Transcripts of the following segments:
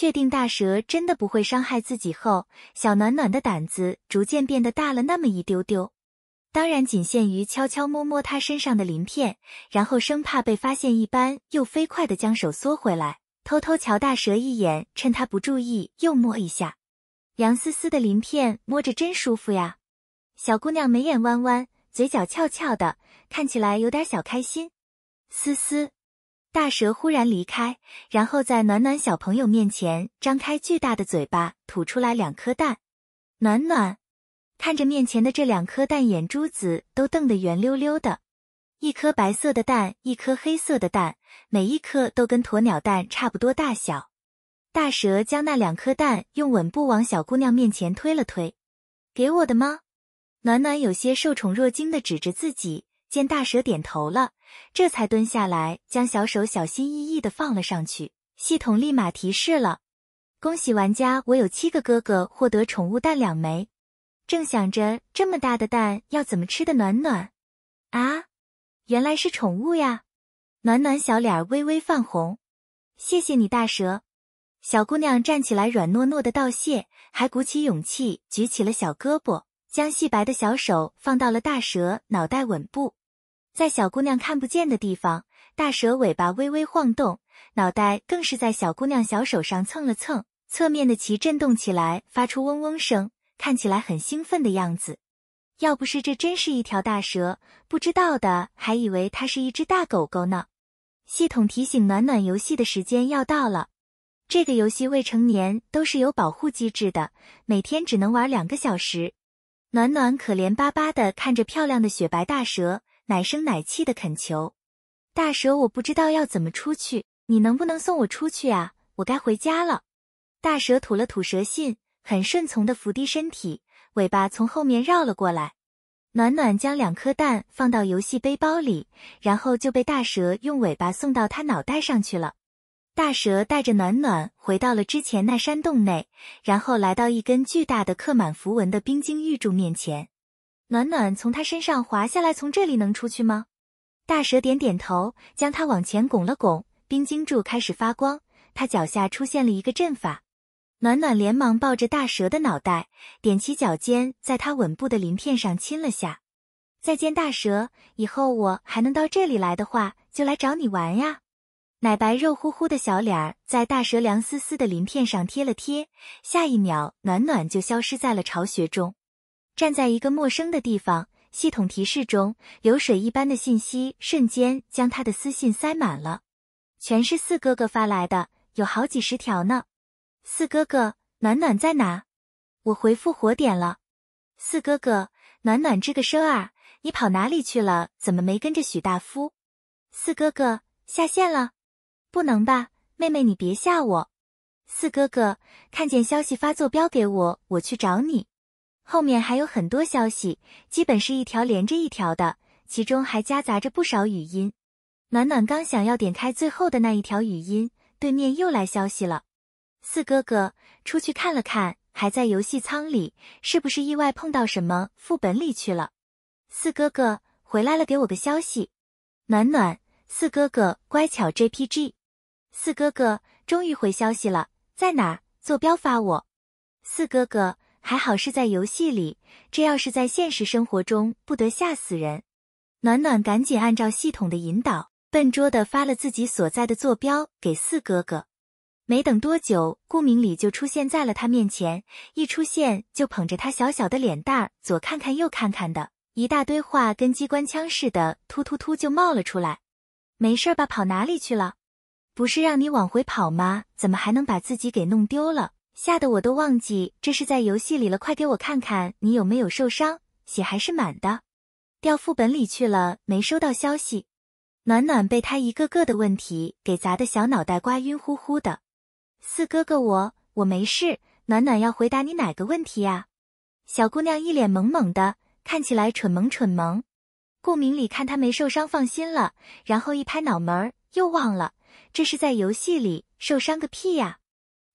确定大蛇真的不会伤害自己后，小暖暖的胆子逐渐变得大了那么一丢丢，当然仅限于悄悄摸摸它身上的鳞片，然后生怕被发现一般，又飞快的将手缩回来，偷偷瞧大蛇一眼，趁他不注意又摸一下。杨思思的鳞片摸着真舒服呀，小姑娘眉眼弯弯，嘴角翘翘的，看起来有点小开心。思思。大蛇忽然离开，然后在暖暖小朋友面前张开巨大的嘴巴，吐出来两颗蛋。暖暖看着面前的这两颗蛋，眼珠子都瞪得圆溜溜的。一颗白色的蛋，一颗黑色的蛋，每一颗都跟鸵鸟蛋差不多大小。大蛇将那两颗蛋用稳步往小姑娘面前推了推，“给我的吗？”暖暖有些受宠若惊地指着自己。见大蛇点头了，这才蹲下来，将小手小心翼翼的放了上去。系统立马提示了：“恭喜玩家，我有七个哥哥获得宠物蛋两枚。”正想着这么大的蛋要怎么吃的，暖暖啊，原来是宠物呀！暖暖小脸微微泛红，谢谢你大蛇。小姑娘站起来，软糯糯的道谢，还鼓起勇气举起了小胳膊，将细白的小手放到了大蛇脑袋吻部。在小姑娘看不见的地方，大蛇尾巴微微晃动，脑袋更是在小姑娘小手上蹭了蹭，侧面的鳍震动起来，发出嗡嗡声，看起来很兴奋的样子。要不是这真是一条大蛇，不知道的还以为它是一只大狗狗呢。系统提醒：暖暖，游戏的时间要到了。这个游戏未成年都是有保护机制的，每天只能玩两个小时。暖暖可怜巴巴的看着漂亮的雪白大蛇。奶声奶气的恳求：“大蛇，我不知道要怎么出去，你能不能送我出去啊？我该回家了。”大蛇吐了吐蛇信，很顺从的伏低身体，尾巴从后面绕了过来。暖暖将两颗蛋放到游戏背包里，然后就被大蛇用尾巴送到他脑袋上去了。大蛇带着暖暖回到了之前那山洞内，然后来到一根巨大的刻满符文的冰晶玉柱面前。暖暖从他身上滑下来，从这里能出去吗？大蛇点点头，将它往前拱了拱，冰晶柱开始发光，它脚下出现了一个阵法。暖暖连忙抱着大蛇的脑袋，踮起脚尖，在它吻部的鳞片上亲了下。再见，大蛇，以后我还能到这里来的话，就来找你玩呀。奶白肉乎乎的小脸在大蛇凉丝丝的鳞片上贴了贴，下一秒，暖暖就消失在了巢穴中。站在一个陌生的地方，系统提示中流水一般的信息瞬间将他的私信塞满了，全是四哥哥发来的，有好几十条呢。四哥哥，暖暖在哪？我回复火点了。四哥哥，暖暖这个声儿，你跑哪里去了？怎么没跟着许大夫？四哥哥下线了？不能吧，妹妹你别吓我。四哥哥，看见消息发坐标给我，我去找你。后面还有很多消息，基本是一条连着一条的，其中还夹杂着不少语音。暖暖刚想要点开最后的那一条语音，对面又来消息了：“四哥哥，出去看了看，还在游戏仓里，是不是意外碰到什么副本里去了？”“四哥哥回来了，给我个消息。”“暖暖，四哥哥乖巧 JPG。”“四哥哥终于回消息了，在哪？坐标发我。”“四哥哥。”还好是在游戏里，这要是在现实生活中，不得吓死人！暖暖赶紧按照系统的引导，笨拙的发了自己所在的坐标给四哥哥。没等多久，顾明礼就出现在了他面前，一出现就捧着他小小的脸蛋儿，左看看右看看的，一大堆话跟机关枪似的，突突突就冒了出来。没事吧？跑哪里去了？不是让你往回跑吗？怎么还能把自己给弄丢了？吓得我都忘记这是在游戏里了，快给我看看你有没有受伤，血还是满的，掉副本里去了没收到消息？暖暖被他一个个的问题给砸的小脑袋瓜晕乎乎的。四哥哥，我我没事。暖暖要回答你哪个问题呀？小姑娘一脸懵懵的，看起来蠢萌蠢萌。顾明礼看她没受伤，放心了，然后一拍脑门，又忘了这是在游戏里，受伤个屁呀！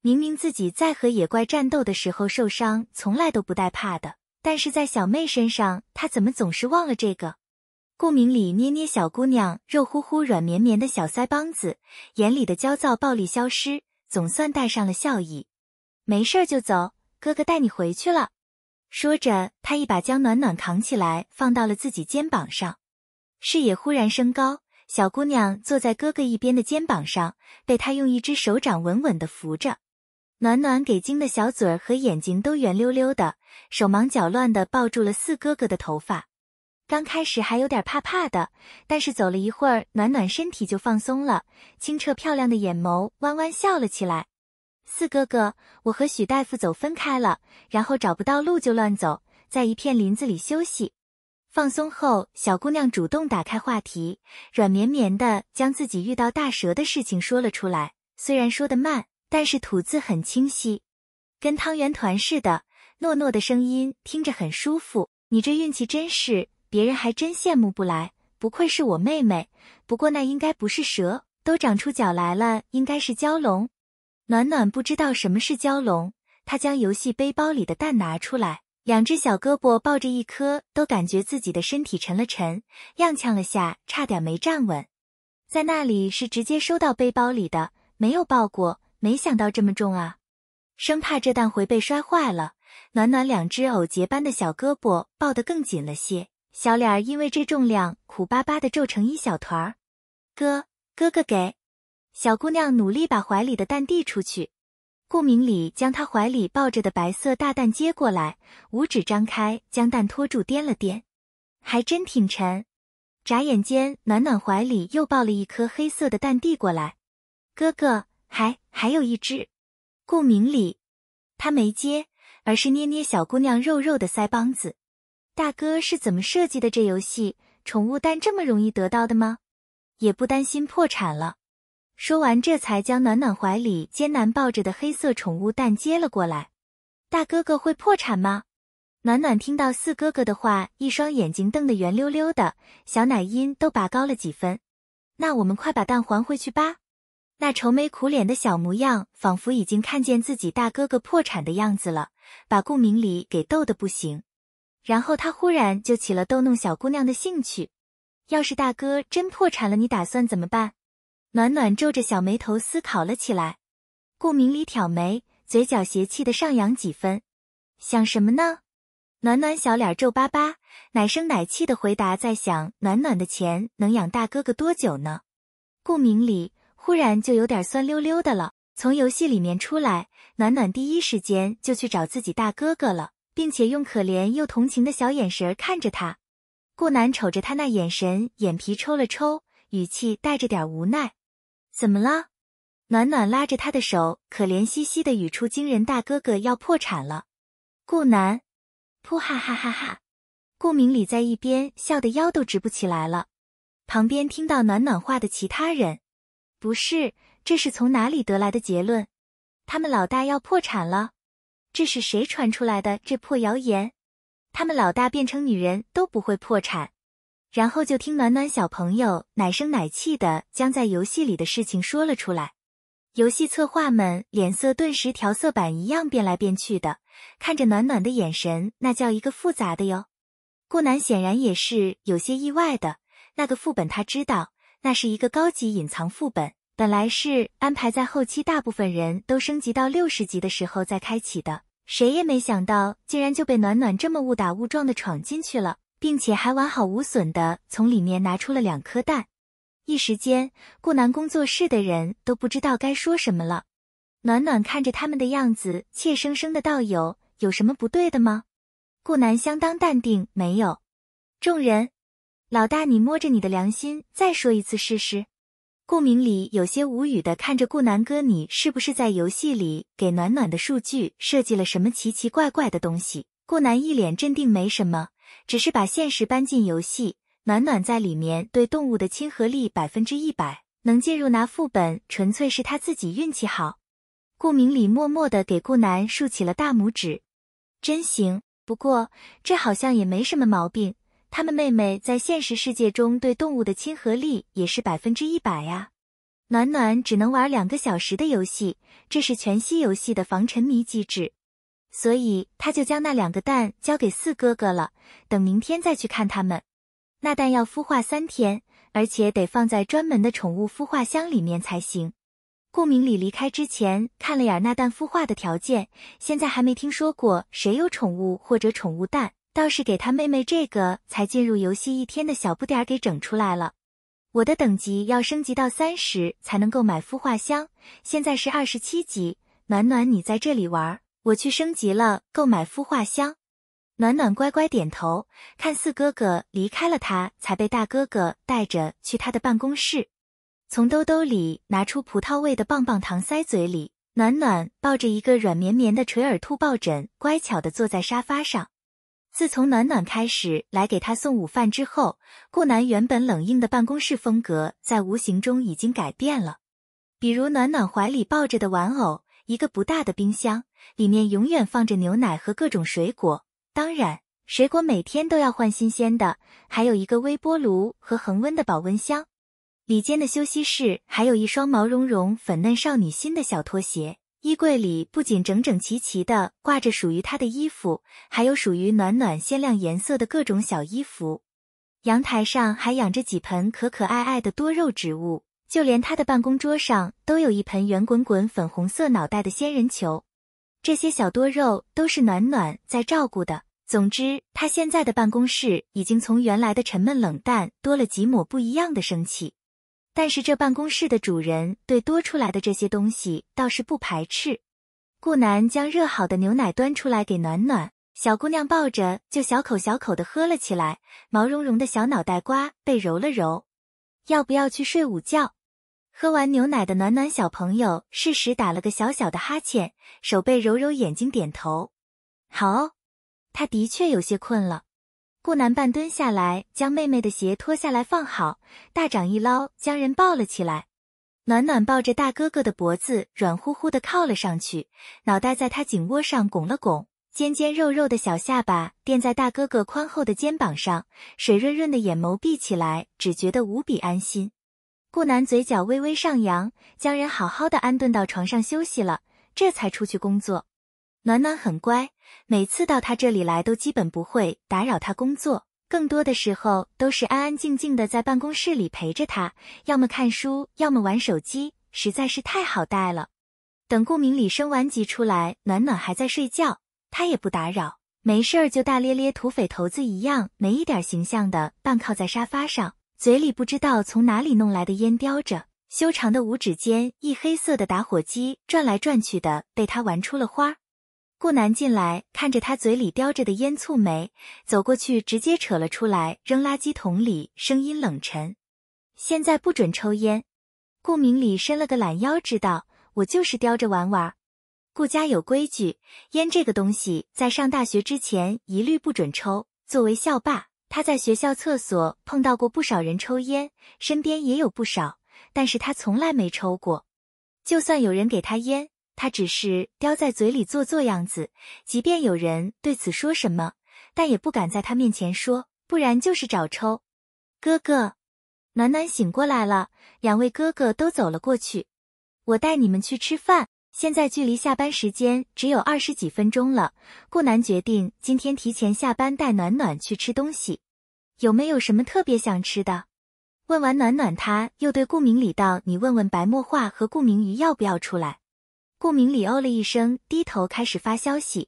明明自己在和野怪战斗的时候受伤，从来都不带怕的，但是在小妹身上，他怎么总是忘了这个？顾明礼捏捏小姑娘肉乎乎、软绵绵的小腮帮子，眼里的焦躁、暴力消失，总算带上了笑意。没事就走，哥哥带你回去了。说着，他一把将暖暖扛起来，放到了自己肩膀上，视野忽然升高。小姑娘坐在哥哥一边的肩膀上，被他用一只手掌稳稳的扶着。暖暖给惊的小嘴儿和眼睛都圆溜溜的，手忙脚乱的抱住了四哥哥的头发。刚开始还有点怕怕的，但是走了一会儿，暖暖身体就放松了，清澈漂亮的眼眸弯弯笑了起来。四哥哥，我和许大夫走分开了，然后找不到路就乱走，在一片林子里休息放松后，小姑娘主动打开话题，软绵绵的将自己遇到大蛇的事情说了出来，虽然说的慢。但是吐字很清晰，跟汤圆团似的，糯糯的声音听着很舒服。你这运气真是，别人还真羡慕不来。不愧是我妹妹。不过那应该不是蛇，都长出脚来了，应该是蛟龙。暖暖不知道什么是蛟龙，她将游戏背包里的蛋拿出来，两只小胳膊抱着一颗，都感觉自己的身体沉了沉，踉跄了下，差点没站稳。在那里是直接收到背包里的，没有抱过。没想到这么重啊！生怕这蛋回被摔坏了，暖暖两只藕节般的小胳膊抱得更紧了些，小脸儿因为这重量苦巴巴的皱成一小团儿。哥哥哥给，小姑娘努力把怀里的蛋递出去。顾明礼将她怀里抱着的白色大蛋接过来，五指张开将蛋托住，掂了掂，还真挺沉。眨眼间，暖暖怀里又抱了一颗黑色的蛋递过来，哥哥。还还有一只，顾明礼，他没接，而是捏捏小姑娘肉肉的腮帮子。大哥是怎么设计的这游戏？宠物蛋这么容易得到的吗？也不担心破产了。说完，这才将暖暖怀里艰难抱着的黑色宠物蛋接了过来。大哥哥会破产吗？暖暖听到四哥哥的话，一双眼睛瞪得圆溜溜的，小奶音都拔高了几分。那我们快把蛋还回去吧。那愁眉苦脸的小模样，仿佛已经看见自己大哥哥破产的样子了，把顾明礼给逗得不行。然后他忽然就起了逗弄小姑娘的兴趣。要是大哥真破产了，你打算怎么办？暖暖皱着小眉头思考了起来。顾明礼挑眉，嘴角邪气的上扬几分，想什么呢？暖暖小脸皱巴巴，奶声奶气的回答：“在想暖暖的钱能养大哥哥多久呢？”顾明礼。忽然就有点酸溜溜的了。从游戏里面出来，暖暖第一时间就去找自己大哥哥了，并且用可怜又同情的小眼神看着他。顾南瞅着他那眼神，眼皮抽了抽，语气带着点无奈：“怎么了？”暖暖拉着他的手，可怜兮兮的语出惊人：“大哥哥要破产了。”顾南，噗哈哈哈哈！顾明礼在一边笑得腰都直不起来了。旁边听到暖暖话的其他人。不是，这是从哪里得来的结论？他们老大要破产了？这是谁传出来的这破谣言？他们老大变成女人都不会破产？然后就听暖暖小朋友奶声奶气的将在游戏里的事情说了出来，游戏策划们脸色顿时调色板一样变来变去的，看着暖暖的眼神那叫一个复杂的哟。顾南显然也是有些意外的，那个副本他知道。那是一个高级隐藏副本，本来是安排在后期大部分人都升级到六十级的时候再开启的，谁也没想到，竟然就被暖暖这么误打误撞的闯进去了，并且还完好无损的从里面拿出了两颗蛋。一时间，顾南工作室的人都不知道该说什么了。暖暖看着他们的样子，怯生生的道：“有有什么不对的吗？”顾南相当淡定，没有。众人。老大，你摸着你的良心再说一次试试。顾明礼有些无语的看着顾南哥，你是不是在游戏里给暖暖的数据设计了什么奇奇怪怪的东西？顾南一脸镇定，没什么，只是把现实搬进游戏。暖暖在里面对动物的亲和力百分之一百，能进入拿副本纯粹是他自己运气好。顾明礼默默的给顾南竖起了大拇指，真行。不过这好像也没什么毛病。他们妹妹在现实世界中对动物的亲和力也是百分之一百呀。暖暖只能玩两个小时的游戏，这是全息游戏的防沉迷机制，所以他就将那两个蛋交给四哥哥了，等明天再去看他们。那蛋要孵化三天，而且得放在专门的宠物孵化箱里面才行。顾明礼离开之前看了眼那蛋孵化的条件，现在还没听说过谁有宠物或者宠物蛋。倒是给他妹妹这个才进入游戏一天的小不点儿给整出来了。我的等级要升级到三十才能够买孵化箱，现在是二十七级。暖暖，你在这里玩，我去升级了，购买孵化箱。暖暖乖乖点头，看四哥哥离开了，他才被大哥哥带着去他的办公室。从兜兜里拿出葡萄味的棒棒糖塞嘴里，暖暖抱着一个软绵绵的垂耳兔抱枕，乖巧地坐在沙发上。自从暖暖开始来给他送午饭之后，顾南原本冷硬的办公室风格在无形中已经改变了。比如暖暖怀里抱着的玩偶，一个不大的冰箱里面永远放着牛奶和各种水果，当然水果每天都要换新鲜的，还有一个微波炉和恒温的保温箱。里间的休息室还有一双毛茸茸、粉嫩少女心的小拖鞋。衣柜里不仅整整齐齐地挂着属于他的衣服，还有属于暖暖鲜亮颜色的各种小衣服。阳台上还养着几盆可可爱爱的多肉植物，就连他的办公桌上都有一盆圆滚滚、粉红色脑袋的仙人球。这些小多肉都是暖暖在照顾的。总之，他现在的办公室已经从原来的沉闷冷淡多了几抹不一样的生气。但是这办公室的主人对多出来的这些东西倒是不排斥。顾南将热好的牛奶端出来给暖暖，小姑娘抱着就小口小口的喝了起来，毛茸茸的小脑袋瓜被揉了揉。要不要去睡午觉？喝完牛奶的暖暖小朋友适时打了个小小的哈欠，手背揉揉眼睛，点头。好，他的确有些困了。顾南半蹲下来，将妹妹的鞋脱下来放好，大掌一捞，将人抱了起来。暖暖抱着大哥哥的脖子，软乎乎的靠了上去，脑袋在他颈窝上拱了拱，尖尖肉肉的小下巴垫在大哥哥宽厚的肩膀上，水润润的眼眸闭起来，只觉得无比安心。顾南嘴角微微上扬，将人好好的安顿到床上休息了，这才出去工作。暖暖很乖，每次到他这里来都基本不会打扰他工作，更多的时候都是安安静静的在办公室里陪着他，要么看书，要么玩手机，实在是太好带了。等顾明礼升完级出来，暖暖还在睡觉，他也不打扰，没事儿就大咧咧土匪头子一样，没一点形象的半靠在沙发上，嘴里不知道从哪里弄来的烟叼着，修长的五指间一黑色的打火机转来转去的，被他玩出了花。顾南进来，看着他嘴里叼着的烟，蹙眉走过去，直接扯了出来，扔垃圾桶里。声音冷沉：“现在不准抽烟。”顾明礼伸了个懒腰，知道我就是叼着玩玩。顾家有规矩，烟这个东西，在上大学之前一律不准抽。作为校霸，他在学校厕所碰到过不少人抽烟，身边也有不少，但是他从来没抽过，就算有人给他烟。他只是叼在嘴里做做样子，即便有人对此说什么，但也不敢在他面前说，不然就是找抽。哥哥，暖暖醒过来了，两位哥哥都走了过去。我带你们去吃饭。现在距离下班时间只有二十几分钟了，顾南决定今天提前下班，带暖暖去吃东西。有没有什么特别想吃的？问完暖暖，他又对顾明礼道：“你问问白墨画和顾明瑜要不要出来。”顾明礼哦了一声，低头开始发消息。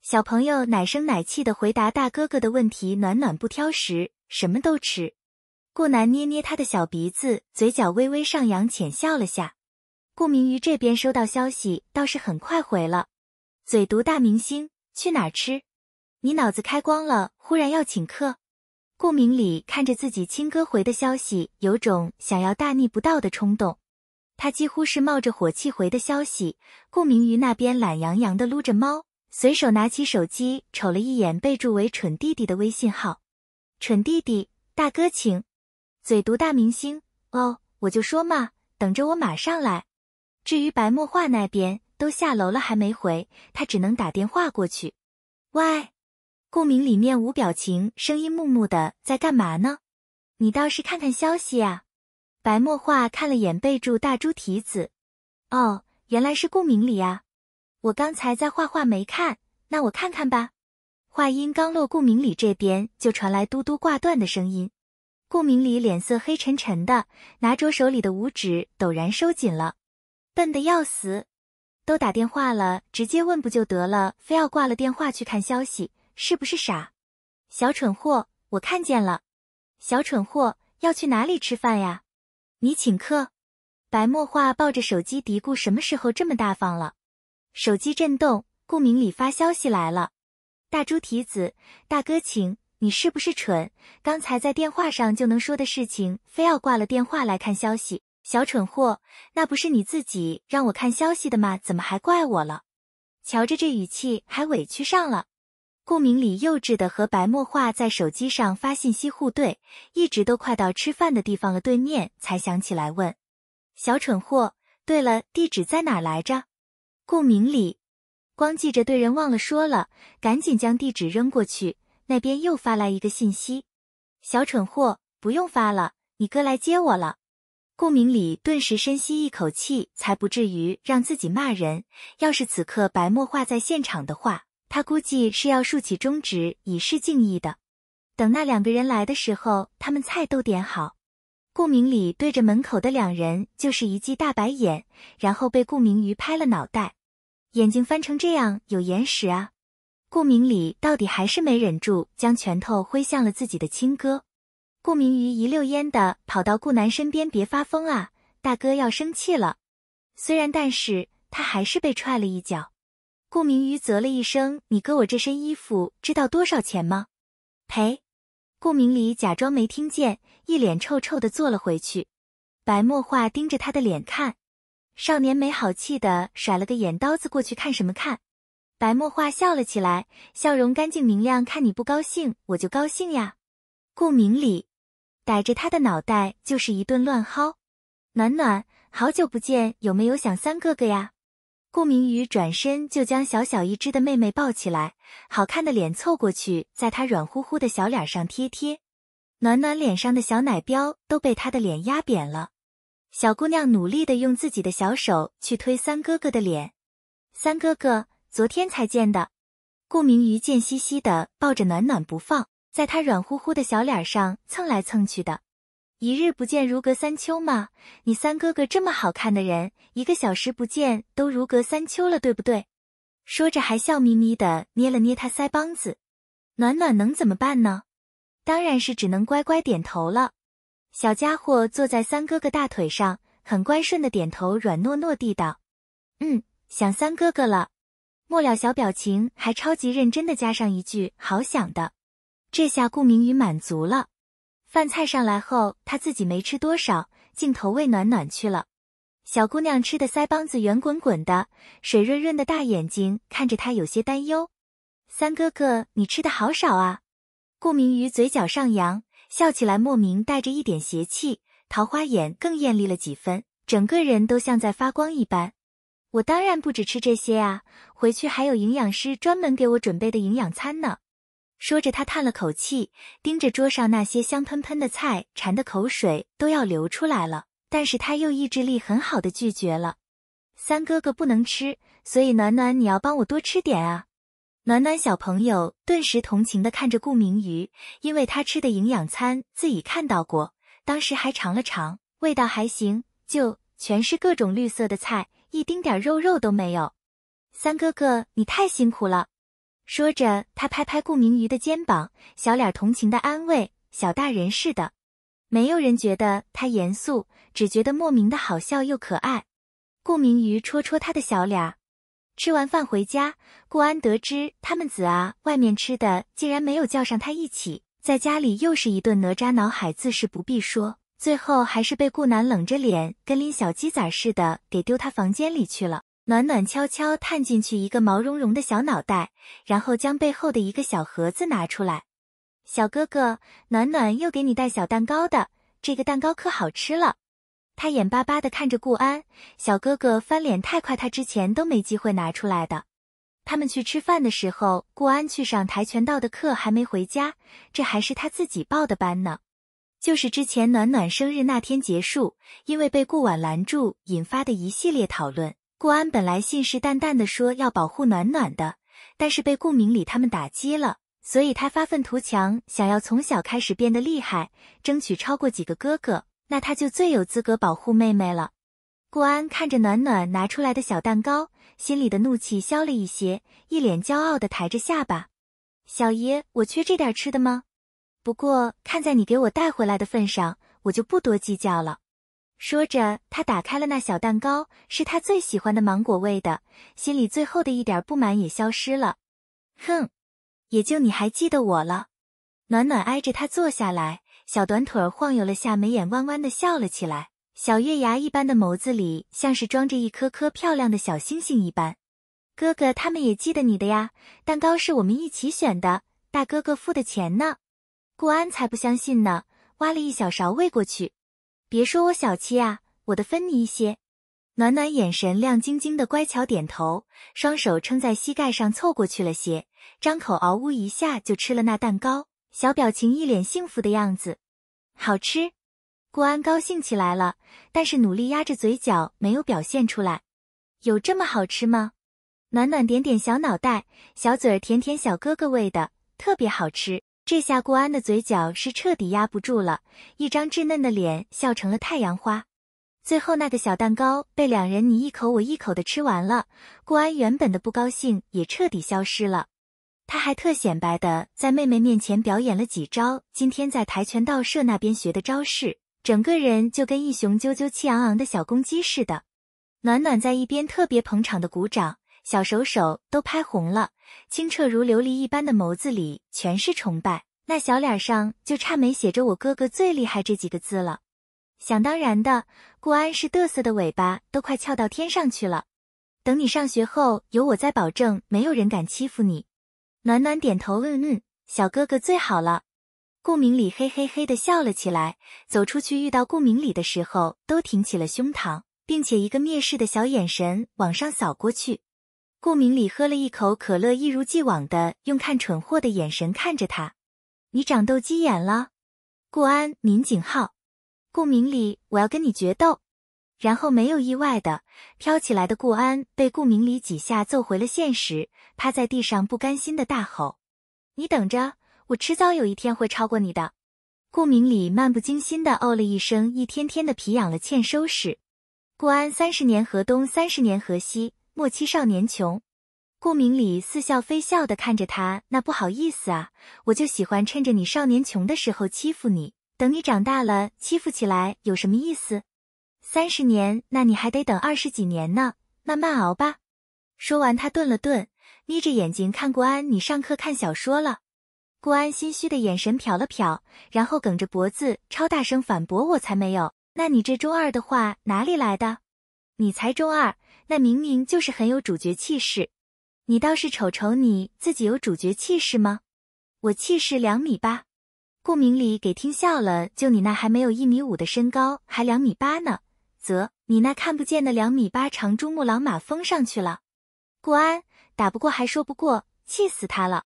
小朋友奶声奶气的回答大哥哥的问题：“暖暖不挑食，什么都吃。”顾南捏捏他的小鼻子，嘴角微微上扬，浅笑了下。顾明瑜这边收到消息，倒是很快回了：“嘴毒大明星去哪儿吃？你脑子开光了，忽然要请客？”顾明礼看着自己亲哥回的消息，有种想要大逆不道的冲动。他几乎是冒着火气回的消息，顾明瑜那边懒洋洋的撸着猫，随手拿起手机瞅了一眼备注为“蠢弟弟”的微信号，“蠢弟弟，大哥请，嘴毒大明星哦，我就说嘛，等着我马上来。”至于白墨画那边都下楼了还没回，他只能打电话过去。喂，顾明里面无表情，声音木木的，在干嘛呢？你倒是看看消息呀。白墨画看了眼备注大猪蹄子，哦，原来是顾明礼呀，我刚才在画画没看，那我看看吧。话音刚落，顾明礼这边就传来嘟嘟挂断的声音。顾明礼脸色黑沉沉的，拿着手里的五指陡然收紧了，笨的要死，都打电话了，直接问不就得了，非要挂了电话去看消息，是不是傻？小蠢货，我看见了，小蠢货要去哪里吃饭呀？你请客，白墨画抱着手机嘀咕：“什么时候这么大方了？”手机震动，顾明礼发消息来了：“大猪蹄子，大哥，请你是不是蠢？刚才在电话上就能说的事情，非要挂了电话来看消息？小蠢货，那不是你自己让我看消息的吗？怎么还怪我了？瞧着这语气，还委屈上了。”顾明礼幼稚的和白墨画在手机上发信息互对，一直都快到吃饭的地方了，对面才想起来问：“小蠢货，对了，地址在哪来着？”顾明礼光记着对人忘了说了，赶紧将地址扔过去。那边又发来一个信息：“小蠢货，不用发了，你哥来接我了。”顾明礼顿时深吸一口气，才不至于让自己骂人。要是此刻白墨画在现场的话。他估计是要竖起中指以示敬意的。等那两个人来的时候，他们菜都点好。顾明礼对着门口的两人就是一记大白眼，然后被顾明瑜拍了脑袋，眼睛翻成这样有眼屎啊！顾明礼到底还是没忍住，将拳头挥向了自己的亲哥。顾明瑜一溜烟的跑到顾南身边，别发疯啊，大哥要生气了。虽然，但是他还是被踹了一脚。顾明瑜啧了一声：“你哥我这身衣服知道多少钱吗？”赔。顾明礼假装没听见，一脸臭臭的坐了回去。白墨画盯着他的脸看，少年没好气的甩了个眼刀子过去：“看什么看？”白墨画笑了起来，笑容干净明亮：“看你不高兴，我就高兴呀。”顾明礼逮着他的脑袋就是一顿乱薅：“暖暖，好久不见，有没有想三哥哥呀？”顾明宇转身就将小小一只的妹妹抱起来，好看的脸凑过去，在她软乎乎的小脸上贴贴，暖暖脸上的小奶膘都被他的脸压扁了。小姑娘努力的用自己的小手去推三哥哥的脸，三哥哥昨天才见的。顾明宇贱兮兮的抱着暖暖不放，在她软乎乎的小脸上蹭来蹭去的。一日不见如隔三秋嘛，你三哥哥这么好看的人，一个小时不见都如隔三秋了，对不对？说着还笑眯眯的捏了捏他腮帮子，暖暖能怎么办呢？当然是只能乖乖点头了。小家伙坐在三哥哥大腿上，很乖顺的点头，软糯糯地道：“嗯，想三哥哥了。”末了，小表情还超级认真的加上一句“好想的”，这下顾明宇满足了。饭菜上来后，他自己没吃多少，镜头喂暖暖去了。小姑娘吃的腮帮子圆滚滚的，水润润的大眼睛看着他有些担忧。三哥哥，你吃的好少啊！顾明宇嘴角上扬，笑起来莫名带着一点邪气，桃花眼更艳丽了几分，整个人都像在发光一般。我当然不止吃这些啊，回去还有营养师专门给我准备的营养餐呢。说着，他叹了口气，盯着桌上那些香喷喷的菜，馋得口水都要流出来了。但是他又意志力很好的拒绝了：“三哥哥不能吃，所以暖暖你要帮我多吃点啊。”暖暖小朋友顿时同情的看着顾明宇，因为他吃的营养餐自己看到过，当时还尝了尝，味道还行，就全是各种绿色的菜，一丁点肉肉都没有。三哥哥，你太辛苦了。说着，他拍拍顾明瑜的肩膀，小脸同情的安慰，小大人似的。没有人觉得他严肃，只觉得莫名的好笑又可爱。顾明瑜戳戳他的小脸。吃完饭回家，顾安得知他们子啊外面吃的，竟然没有叫上他一起。在家里又是一顿哪吒，脑海自是不必说，最后还是被顾南冷着脸跟拎小鸡崽似的给丢他房间里去了。暖暖悄悄探进去一个毛茸茸的小脑袋，然后将背后的一个小盒子拿出来。小哥哥，暖暖又给你带小蛋糕的，这个蛋糕可好吃了。他眼巴巴地看着顾安，小哥哥翻脸太快，他之前都没机会拿出来的。他们去吃饭的时候，顾安去上跆拳道的课，还没回家。这还是他自己报的班呢，就是之前暖暖生日那天结束，因为被顾婉拦住，引发的一系列讨论。顾安本来信誓旦旦的说要保护暖暖的，但是被顾明礼他们打击了，所以他发愤图强，想要从小开始变得厉害，争取超过几个哥哥，那他就最有资格保护妹妹了。顾安看着暖暖拿出来的小蛋糕，心里的怒气消了一些，一脸骄傲的抬着下巴：“小爷我缺这点吃的吗？不过看在你给我带回来的份上，我就不多计较了。”说着，他打开了那小蛋糕，是他最喜欢的芒果味的，心里最后的一点不满也消失了。哼，也就你还记得我了。暖暖挨着他坐下来，小短腿儿晃悠了下，眉眼弯弯的笑了起来，小月牙一般的眸子里像是装着一颗颗漂亮的小星星一般。哥哥他们也记得你的呀，蛋糕是我们一起选的，大哥哥付的钱呢。顾安才不相信呢，挖了一小勺喂过去。别说我小气啊，我的分你一些。暖暖眼神亮晶晶的，乖巧点头，双手撑在膝盖上，凑过去了些，张口嗷呜一下就吃了那蛋糕，小表情一脸幸福的样子，好吃。顾安高兴起来了，但是努力压着嘴角没有表现出来。有这么好吃吗？暖暖点点小脑袋，小嘴儿舔舔小哥哥味的，特别好吃。这下顾安的嘴角是彻底压不住了，一张稚嫩的脸笑成了太阳花。最后那个小蛋糕被两人你一口我一口的吃完了，顾安原本的不高兴也彻底消失了。他还特显摆的在妹妹面前表演了几招今天在跆拳道社那边学的招式，整个人就跟一雄赳赳气昂昂的小公鸡似的。暖暖在一边特别捧场的鼓掌，小手手都拍红了。清澈如琉璃一般的眸子里全是崇拜，那小脸上就差没写着“我哥哥最厉害”这几个字了。想当然的，顾安是嘚瑟的尾巴都快翘到天上去了。等你上学后，有我在，保证没有人敢欺负你。暖暖点头，嗯嗯，小哥哥最好了。顾明礼嘿嘿嘿的笑了起来，走出去遇到顾明礼的时候，都挺起了胸膛，并且一个蔑视的小眼神往上扫过去。顾明礼喝了一口可乐，一如既往的用看蠢货的眼神看着他。你长斗鸡眼了？顾安民警号，顾明礼，我要跟你决斗！然后没有意外的，飘起来的顾安被顾明礼几下揍回了现实，趴在地上不甘心的大吼：“你等着，我迟早有一天会超过你的。”顾明礼漫不经心的哦了一声，一天天的皮痒了，欠收拾。顾安三十年河东，三十年河西。莫欺少年穷，顾明礼似笑非笑的看着他，那不好意思啊，我就喜欢趁着你少年穷的时候欺负你，等你长大了欺负起来有什么意思？三十年，那你还得等二十几年呢，慢慢熬吧。说完，他顿了顿，眯着眼睛看顾安，你上课看小说了？顾安心虚的眼神瞟了瞟，然后梗着脖子超大声反驳，我才没有，那你这中二的话哪里来的？你才中二。那明明就是很有主角气势，你倒是瞅瞅你自己有主角气势吗？我气势两米八，顾明礼给听笑了。就你那还没有一米五的身高，还两米八呢？啧，你那看不见的两米八长珠穆朗玛峰上去了。顾安打不过还说不过，气死他了。